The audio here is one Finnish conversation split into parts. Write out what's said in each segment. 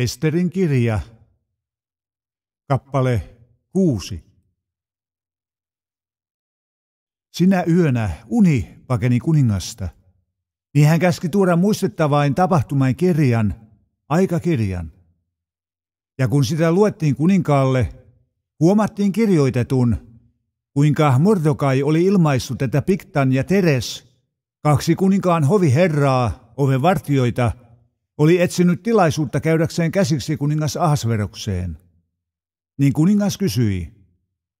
Esterin kirja, kappale 6. Sinä yönä uni pakeni kuningasta. Niin hän käski tuoda muistettavain tapahtumain kirjan, aikakirjan. Ja kun sitä luettiin kuninkaalle, huomattiin kirjoitetun, kuinka Mordokai oli ilmaissut tätä Piktan ja Teres, kaksi kuninkaan hoviherraa, oven vartioita – oli etsinyt tilaisuutta käydäkseen käsiksi kuningas Ahasverokseen. Niin kuningas kysyi,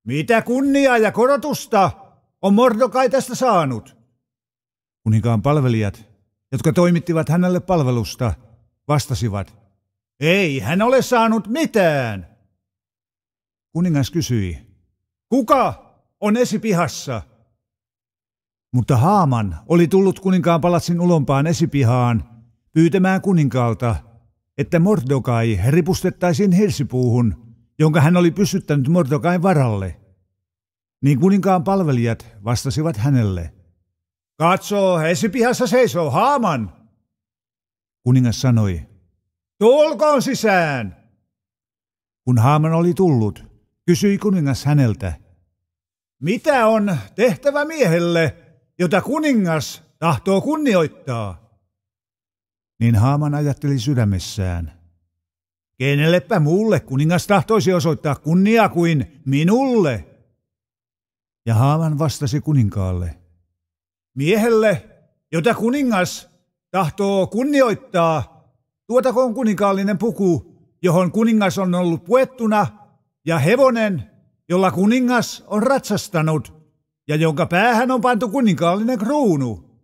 mitä kunniaa ja korotusta on Mordokai tästä saanut? Kuninkaan palvelijat, jotka toimittivat hänelle palvelusta, vastasivat, ei hän ole saanut mitään. Kuningas kysyi, kuka on esipihassa? Mutta Haaman oli tullut kuninkaan palatsin ulompaan esipihaan pyytämään kuninkaalta, että Mordokai ripustettaisiin hirsipuuhun, jonka hän oli pysyttänyt Mordokain varalle. Niin kuninkaan palvelijat vastasivat hänelle. Katso, esipihassa seisoo haaman. Kuningas sanoi, tulkoon sisään. Kun haaman oli tullut, kysyi kuningas häneltä, mitä on tehtävä miehelle, jota kuningas tahtoo kunnioittaa? niin Haaman ajatteli sydämessään. Kenellepä muulle kuningas tahtoisi osoittaa kunnia kuin minulle? Ja Haaman vastasi kuninkaalle. Miehelle, jota kuningas tahtoo kunnioittaa, tuotakoon kuninkaallinen puku, johon kuningas on ollut puettuna, ja hevonen, jolla kuningas on ratsastanut, ja jonka päähän on pantu kuninkaallinen kruunu.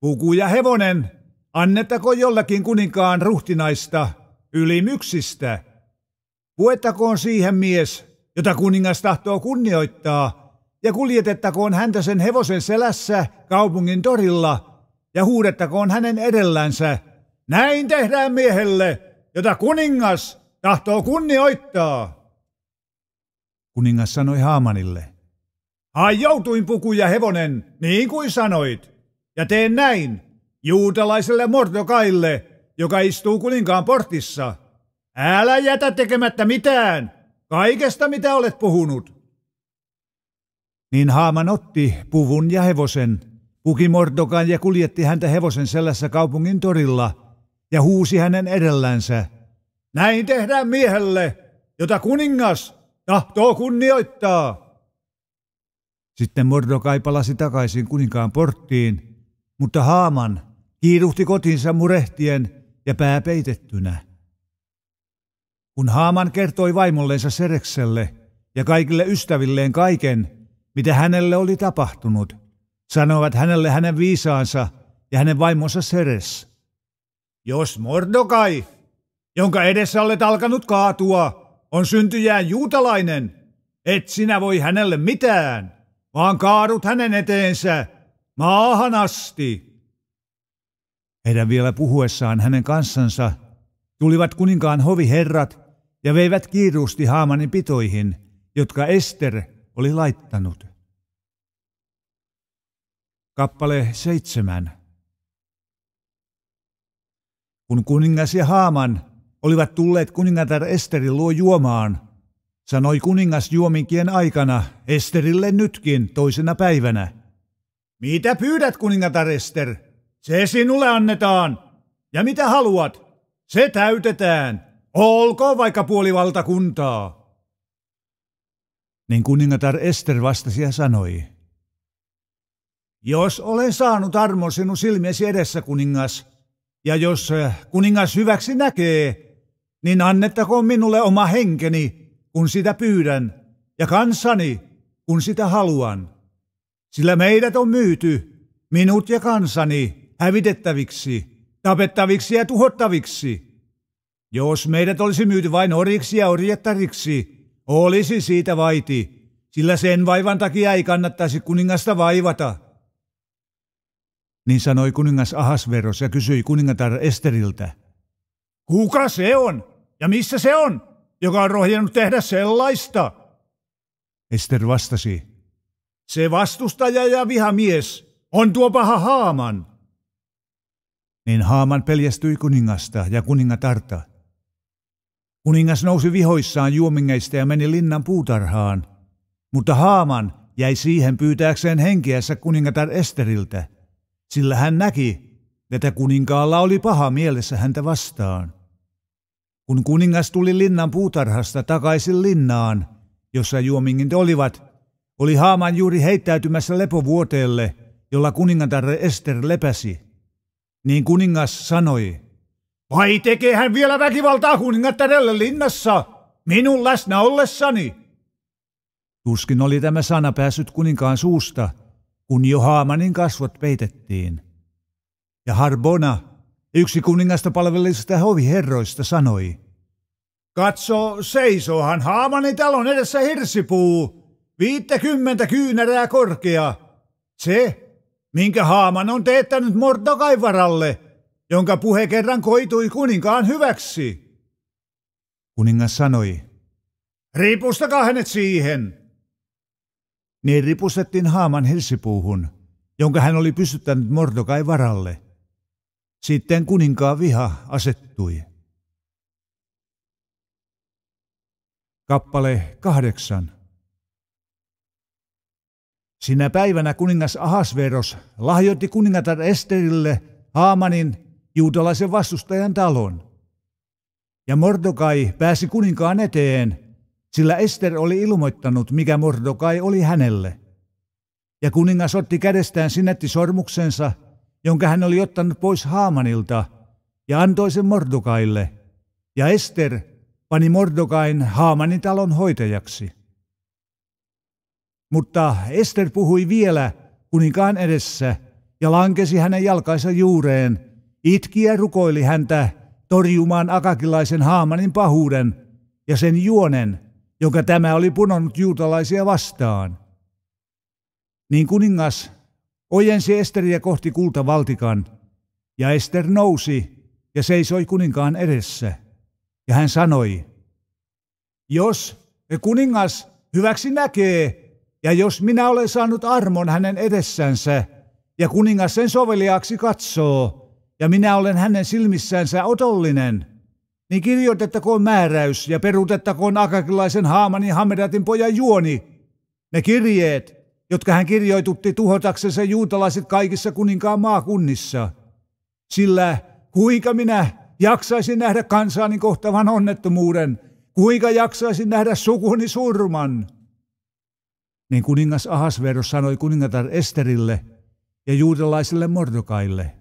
Puku ja hevonen Annettako jollakin kuninkaan ruhtinaista ylimyksistä? Puettakoon siihen mies, jota kuningas tahtoo kunnioittaa, ja kuljetettakoon häntä sen hevosen selässä kaupungin torilla, ja huudettakoon hänen edellänsä. Näin tehdään miehelle, jota kuningas tahtoo kunnioittaa. Kuningas sanoi Haamanille, Hai joutuin puku ja hevonen, niin kuin sanoit, ja teen näin, juutalaiselle Mordokaille, joka istuu kuninkaan portissa. Älä jätä tekemättä mitään, kaikesta mitä olet puhunut. Niin Haaman otti puvun ja hevosen, puki Mordokan ja kuljetti häntä hevosen sellässä kaupungin torilla ja huusi hänen edellänsä. Näin tehdään miehelle, jota kuningas tahtoo kunnioittaa. Sitten Mordokai palasi takaisin kuninkaan porttiin, mutta Haaman kiiruhti kotinsa murehtien ja pää peitettynä. Kun Haaman kertoi vaimolleensa Serekselle ja kaikille ystävilleen kaiken, mitä hänelle oli tapahtunut, sanoivat hänelle hänen viisaansa ja hänen vaimonsa Seres. Jos Mordokai, jonka edessä olet alkanut kaatua, on syntyjään juutalainen, et sinä voi hänelle mitään, vaan kaadut hänen eteensä maahan asti. Heidän vielä puhuessaan hänen kanssansa tulivat kuninkaan hoviherrat ja veivät kiiruusti Haamanin pitoihin, jotka Ester oli laittanut. Kappale seitsemän. Kun kuningas ja Haaman olivat tulleet kuningatar Esterin luo juomaan, sanoi kuningas juominkien aikana Esterille nytkin toisena päivänä. Mitä pyydät kuningatar Ester? Se sinulle annetaan. Ja mitä haluat, se täytetään. Olkoon vaikka valtakuntaa. Niin kuningatar Ester vastasi ja sanoi. Jos olen saanut armon sinun silmiesi edessä, kuningas, ja jos eh, kuningas hyväksi näkee, niin annettakoon minulle oma henkeni, kun sitä pyydän, ja kansani, kun sitä haluan. Sillä meidät on myyty, minut ja kansani, hävitettäviksi, tapettaviksi ja tuhottaviksi. Jos meidät olisi myyty vain oriksi ja orjettariksi, olisi siitä vaiti, sillä sen vaivan takia ei kannattaisi kuningasta vaivata. Niin sanoi kuningas Ahasveros ja kysyi kuningatar Esteriltä. Kuka se on? Ja missä se on, joka on rohjennut tehdä sellaista? Ester vastasi. Se vastustaja ja vihamies on tuo paha Haaman, niin Haaman peljästyi kuningasta ja kuningatarta. Kuningas nousi vihoissaan juomingeista ja meni linnan puutarhaan, mutta Haaman jäi siihen pyytääkseen henkeässä kuningatar Esteriltä, sillä hän näki, että kuninkaalla oli paha mielessä häntä vastaan. Kun kuningas tuli linnan puutarhasta takaisin linnaan, jossa juomingit olivat, oli Haaman juuri heittäytymässä lepovuoteelle, jolla kuningatar Ester lepäsi – niin kuningas sanoi. Vai tekee hän vielä väkivaltaa kuningattarelle linnassa, minun läsnä ollessani? Tuskin oli tämä sana päässyt kuninkaan suusta, kun jo Haamanin kasvot peitettiin. Ja Harbona, yksi kuningasta palvelisista hoviherroista, sanoi. Katso, seisohan Haamanin talon edessä hirsipuu, viittäkymmentä kyynärää korkea. Se, minkä Haaman on teettänyt Mordokaivaralle, jonka puhe kerran koitui kuninkaan hyväksi. Kuningas sanoi, ripustakaa hänet siihen. Niin ripustettiin Haaman hirsipuuhun, jonka hän oli pysyttänyt Mordokai varalle. Sitten kuninkaan viha asettui. Kappale kahdeksan. Sinä päivänä kuningas Ahasveros lahjoitti kuningatar Esterille Haamanin juutalaisen vastustajan talon. Ja Mordokai pääsi kuninkaan eteen, sillä Ester oli ilmoittanut, mikä Mordokai oli hänelle. Ja kuningas otti kädestään sinetti sormuksensa, jonka hän oli ottanut pois Haamanilta, ja antoi sen Mordokaille. Ja Ester pani Mordokain Haamanin talon hoitajaksi. Mutta Ester puhui vielä kuninkaan edessä ja lankesi hänen jalkaisa juureen. Itki ja rukoili häntä torjumaan akakilaisen Haamanin pahuuden ja sen juonen, jonka tämä oli punonut juutalaisia vastaan. Niin kuningas ojensi Esteriä kohti kultavaltikan, ja Ester nousi ja seisoi kuninkaan edessä. Ja hän sanoi, jos kuningas hyväksi näkee, ja jos minä olen saanut armon hänen edessänsä, ja kuningas sen soveliaaksi katsoo, ja minä olen hänen silmissänsä otollinen, niin kirjoitettakoon määräys ja peruutettakoon akakilaisen Haamani Hamedatin pojan juoni. Ne kirjeet, jotka hän kirjoitutti tuhotaksensa juutalaiset kaikissa kuninkaan maakunnissa. Sillä kuinka minä jaksaisin nähdä kansaani kohtavan onnettomuuden, kuinka jaksaisin nähdä sukuni surman – niin kuningas Ahasverus sanoi kuningatar Esterille ja juudalaiselle Mordokaille.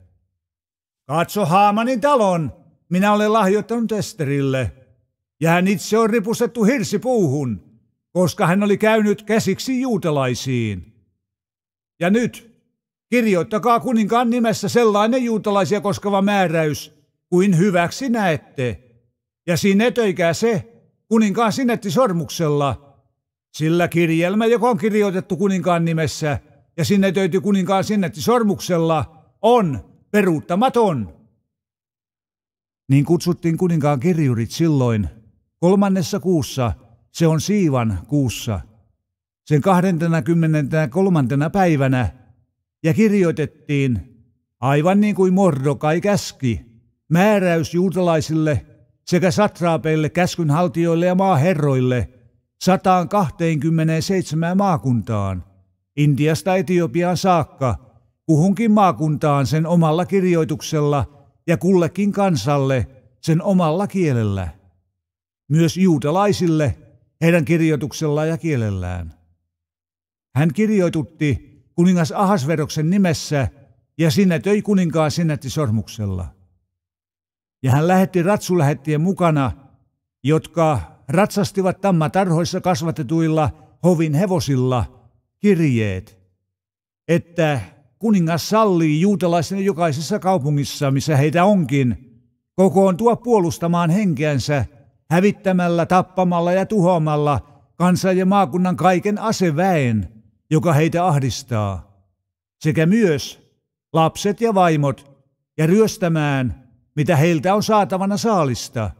Katso Haamanin talon, minä olen lahjoittanut Esterille, ja hän itse on ripustettu hirsipuuhun, koska hän oli käynyt käsiksi juutalaisiin. Ja nyt kirjoittakaa kuninkaan nimessä sellainen juutalaisia koskeva määräys, kuin hyväksi näette, ja sinetöikää se kuninkaan sinetti sormuksella – sillä kirjelmä, joka on kirjoitettu kuninkaan nimessä ja sinne töity kuninkaan sinnetti sormuksella, on peruuttamaton. Niin kutsuttiin kuninkaan kirjurit silloin, kolmannessa kuussa, se on siivan kuussa, sen 23. päivänä, ja kirjoitettiin, aivan niin kuin Mordokai käski, määräys juutalaisille sekä satraapeille, käskynhaltijoille ja maaherroille – 127 maakuntaan, Intiasta Etiopiaan saakka, kuhunkin maakuntaan sen omalla kirjoituksella ja kullekin kansalle sen omalla kielellä. Myös juutalaisille heidän kirjoituksella ja kielellään. Hän kirjoitutti kuningas Ahasveroksen nimessä ja sinne töi kuninkaan sinnetti sormuksella. Ja hän lähetti ratsulähettien mukana, jotka ratsastivat tarhoissa kasvatetuilla hovin hevosilla kirjeet, että kuningas sallii juutalaisen jokaisessa kaupungissa, missä heitä onkin, kokoontua puolustamaan henkeänsä hävittämällä, tappamalla ja tuhoamalla kansan ja maakunnan kaiken aseväen, joka heitä ahdistaa, sekä myös lapset ja vaimot, ja ryöstämään, mitä heiltä on saatavana saalista –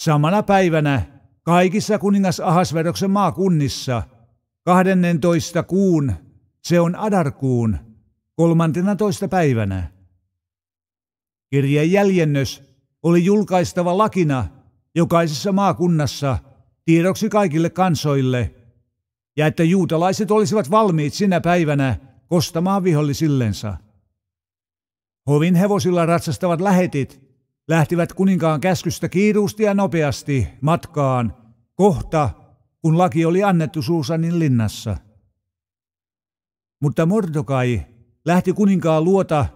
Samana päivänä kaikissa kuningas Ahasveroksen maakunnissa 12 kuun, se on adarkuun, kolmantena toista päivänä. Kirjeen jäljennös oli julkaistava lakina jokaisessa maakunnassa tiedoksi kaikille kansoille, ja että juutalaiset olisivat valmiit sinä päivänä kostamaan vihollisillensa. Hovin hevosilla ratsastavat lähetit lähtivät kuninkaan käskystä kiiruusti ja nopeasti matkaan kohta, kun laki oli annettu Suusanin linnassa. Mutta Mordokai lähti kuninkaan luota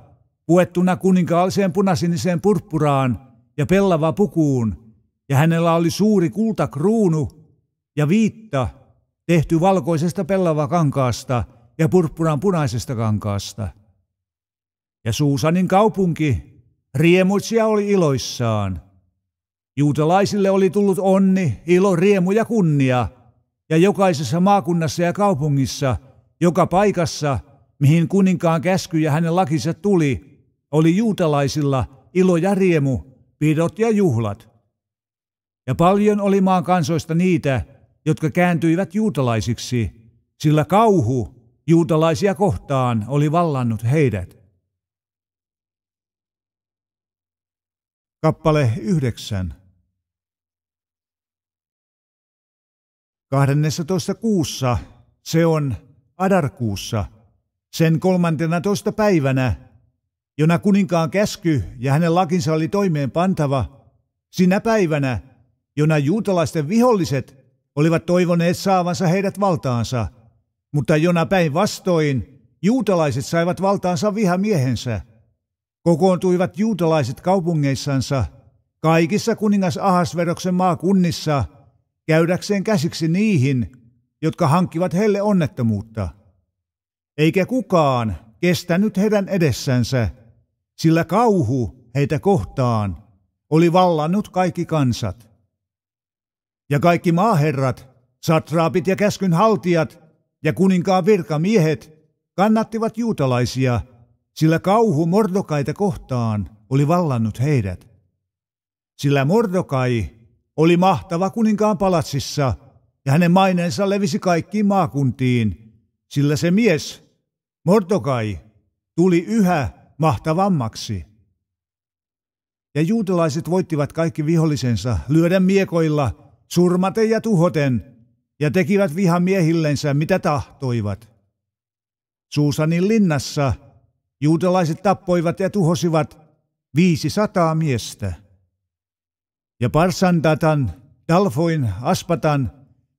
puettuna kuninkaalliseen punasiniseen purppuraan ja pellava pukuun, ja hänellä oli suuri kultakruunu ja viitta tehty valkoisesta pellava kankaasta ja purppuran punaisesta kankaasta. Ja Suusanin kaupunki Riemuitsija oli iloissaan. Juutalaisille oli tullut onni, ilo, riemu ja kunnia, ja jokaisessa maakunnassa ja kaupungissa, joka paikassa, mihin kuninkaan käsky ja hänen lakinsa tuli, oli juutalaisilla ilo ja riemu, pidot ja juhlat. Ja paljon oli maan kansoista niitä, jotka kääntyivät juutalaisiksi, sillä kauhu juutalaisia kohtaan oli vallannut heidät. Kappale 9. 12. kuussa, se on Adarkuussa, sen kolmantena toista päivänä, jona kuninkaan käsky ja hänen lakinsa oli toimeen pantava, sinä päivänä, jona juutalaisten viholliset olivat toivoneet saavansa heidät valtaansa, mutta jona päinvastoin juutalaiset saivat valtaansa vihamiehensä – kokoontuivat juutalaiset kaupungeissansa kaikissa kuningas Ahasveroksen maakunnissa käydäkseen käsiksi niihin, jotka hankkivat heille onnettomuutta. Eikä kukaan kestänyt heidän edessänsä, sillä kauhu heitä kohtaan oli vallannut kaikki kansat. Ja kaikki maaherrat, satraapit ja käskynhaltijat ja kuninkaan virkamiehet kannattivat juutalaisia – sillä kauhu Mordokaita kohtaan oli vallannut heidät. Sillä Mordokai oli mahtava kuninkaan palatsissa ja hänen maineensa levisi kaikkiin maakuntiin, sillä se mies, Mordokai, tuli yhä mahtavammaksi. Ja juutalaiset voittivat kaikki vihollisensa lyödä miekoilla, surmaten ja tuhoten, ja tekivät vihamiehillensä mitä tahtoivat. Suusanin linnassa – Juutalaiset tappoivat ja tuhosivat 500 miestä. Ja Parsandatan, Dalfoin, Aspatan,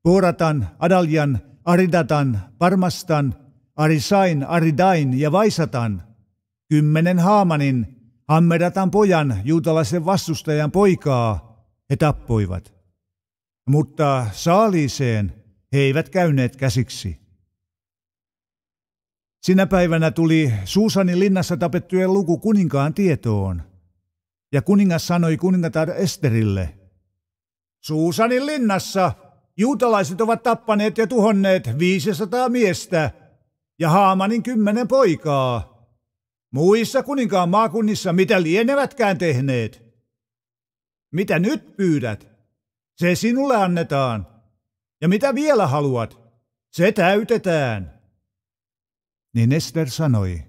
Kooratan, Adaljan, Aridatan, Parmastan, Arisain, Aridain ja Vaisatan, kymmenen Haamanin, Hammedatan pojan, juutalaisen vastustajan poikaa, he tappoivat. Mutta saaliiseen he eivät käyneet käsiksi. Sinä päivänä tuli Suusanin linnassa tapettujen luku kuninkaan tietoon. Ja kuningas sanoi kuningatar Esterille, Suusanin linnassa juutalaiset ovat tappaneet ja tuhonneet 500 miestä ja Haamanin kymmenen poikaa. Muissa kuninkaan maakunnissa mitä lienevätkään tehneet. Mitä nyt pyydät? Se sinulle annetaan. Ja mitä vielä haluat? Se täytetään. Niin Ester sanoi,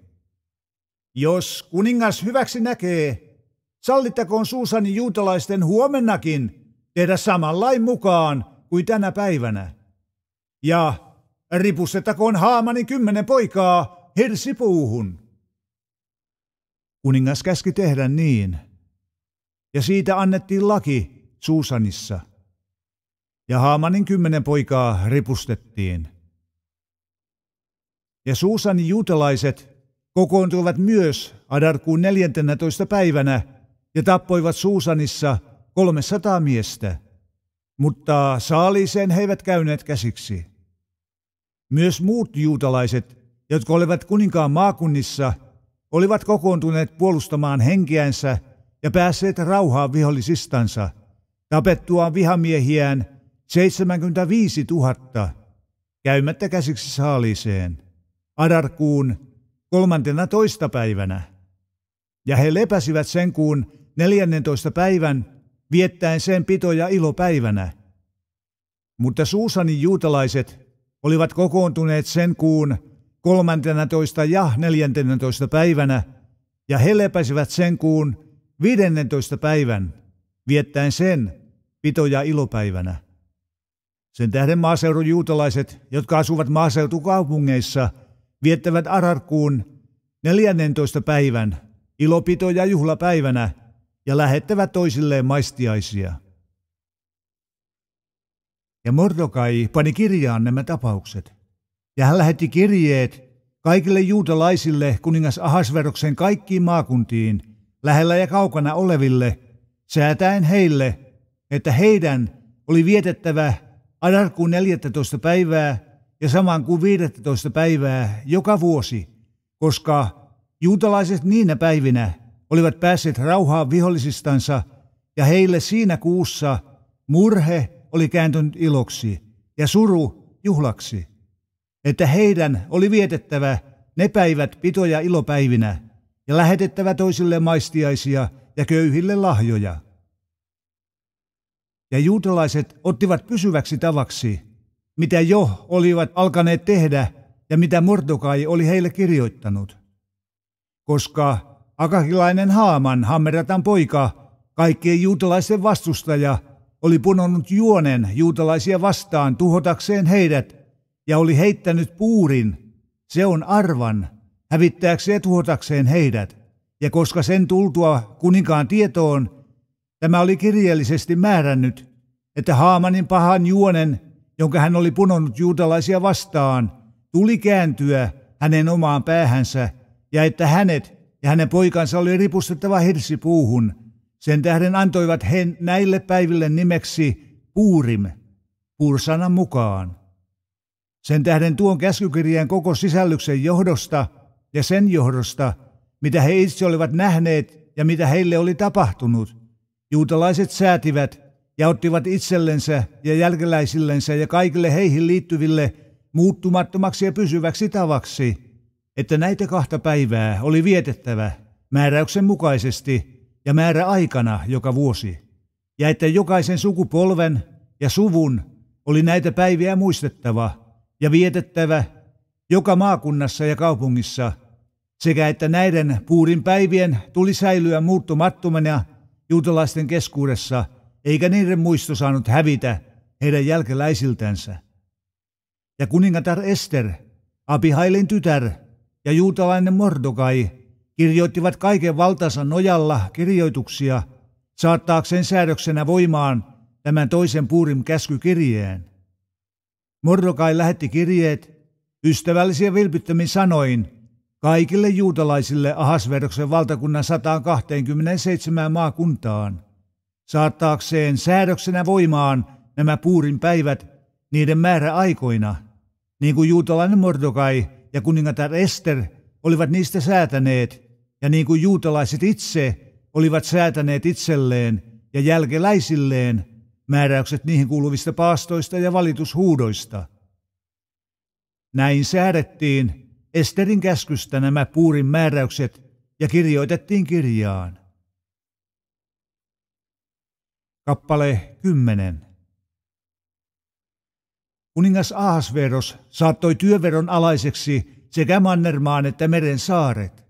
jos kuningas hyväksi näkee, sallittakoon suusani juutalaisten huomennakin tehdä saman lain mukaan kuin tänä päivänä. Ja ripustettakoon Haamanin kymmenen poikaa hirsipuuhun. Kuningas käski tehdä niin, ja siitä annettiin laki Suusanissa. Ja Haamanin kymmenen poikaa ripustettiin. Ja Suusan juutalaiset kokoontuivat myös adarkuun 14. päivänä ja tappoivat Suusanissa 300 miestä, mutta saaliiseen he eivät käyneet käsiksi. Myös muut juutalaiset, jotka olivat kuninkaan maakunnissa, olivat kokoontuneet puolustamaan henkiänsä ja päässeet rauhaan vihollisistansa, tapettuaan vihamiehiään 75 000, käymättä käsiksi saaliiseen adarkuun kolmantena toista päivänä. Ja he lepäsivät sen kuun neljännentoista päivän, viettäen sen pito- ja ilopäivänä. Mutta Suusanin juutalaiset olivat kokoontuneet sen kuun toista ja toista päivänä, ja he lepäsivät sen kuun viidennentoista päivän, viettäen sen pito- ja ilopäivänä. Sen tähden maaseudun juutalaiset, jotka asuvat maaseutukaupungeissa – viettävät Ararkuun 14. päivän ilopito- ja juhlapäivänä ja lähettävät toisilleen maistiaisia. Ja Mordokai pani kirjaan nämä tapaukset. Ja hän lähetti kirjeet kaikille juutalaisille kuningas Ahasveroksen kaikkiin maakuntiin, lähellä ja kaukana oleville, säätäen heille, että heidän oli vietettävä Adarkuun 14. päivää ja samaan kuin 15 päivää joka vuosi, koska juutalaiset niinä päivinä olivat päässeet rauhaan vihollisistansa ja heille siinä kuussa murhe oli kääntynyt iloksi ja suru juhlaksi, että heidän oli vietettävä ne päivät pitoja ilopäivinä ja lähetettävä toisille maistiaisia ja köyhille lahjoja. Ja juutalaiset ottivat pysyväksi tavaksi mitä jo olivat alkaneet tehdä ja mitä Mordokai oli heille kirjoittanut. Koska akakilainen Haaman, Hammeratan poika, kaikkien juutalaisten vastustaja, oli punonut juonen juutalaisia vastaan tuhotakseen heidät ja oli heittänyt puurin, se on arvan, hävittääkseen ja tuhotakseen heidät. Ja koska sen tultua kuninkaan tietoon, tämä oli kirjallisesti määrännyt, että Haamanin pahan juonen jonka hän oli punonut juutalaisia vastaan, tuli kääntyä hänen omaan päähänsä, ja että hänet ja hänen poikansa oli ripustettava hirsipuuhun. Sen tähden antoivat he näille päiville nimeksi Puurim, Pursana mukaan. Sen tähden tuon käskykirjeen koko sisällyksen johdosta ja sen johdosta, mitä he itse olivat nähneet ja mitä heille oli tapahtunut, juutalaiset säätivät ja ottivat itsellensä ja jälkeläisillensä ja kaikille heihin liittyville muuttumattomaksi ja pysyväksi tavaksi, että näitä kahta päivää oli vietettävä määräyksen mukaisesti ja määrä aikana joka vuosi, ja että jokaisen sukupolven ja suvun oli näitä päiviä muistettava ja vietettävä joka maakunnassa ja kaupungissa, sekä että näiden puurin päivien tuli säilyä muuttumattomana juutalaisten keskuudessa – eikä niiden muisto saanut hävitä heidän jälkeläisiltänsä. Ja kuningatar Ester, Abihailin tytär ja juutalainen Mordokai kirjoittivat kaiken valtansa nojalla kirjoituksia saattaakseen säädöksenä voimaan tämän toisen puurim käskykirjeen. Mordokai lähetti kirjeet ystävällisiä vilpittömin sanoin kaikille juutalaisille Ahasveroksen valtakunnan 127 maakuntaan saattaakseen säädöksenä voimaan nämä puurin päivät niiden määrä aikoina, niin kuin juutalainen Mordokai ja kuningatar Ester olivat niistä säätäneet, ja niin kuin juutalaiset itse olivat säätäneet itselleen ja jälkeläisilleen määräykset niihin kuuluvista paastoista ja valitushuudoista. Näin säädettiin Esterin käskystä nämä puurin määräykset ja kirjoitettiin kirjaan. Kappale 10. Kuningas Ahasveros saattoi työveron alaiseksi sekä Mannermaan että meren saaret,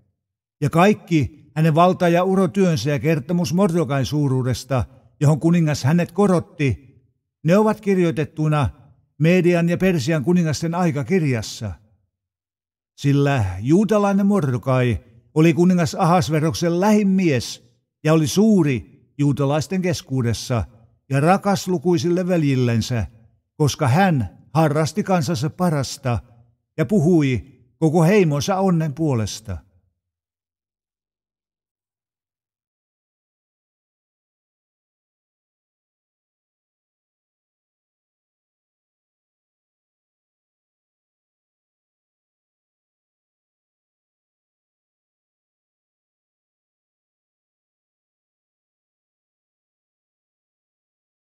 ja kaikki hänen valta- ja urotyönsä ja kertomus Mordokain suuruudesta, johon kuningas hänet korotti, ne ovat kirjoitettuna Median ja Persian kuningasten aikakirjassa. Sillä juutalainen Mordokai oli kuningas Ahasveroksen lähimies ja oli suuri juutalaisten keskuudessa ja rakas lukuisille veljillensä, koska hän harrasti kansansa parasta ja puhui koko heimonsa onnen puolesta.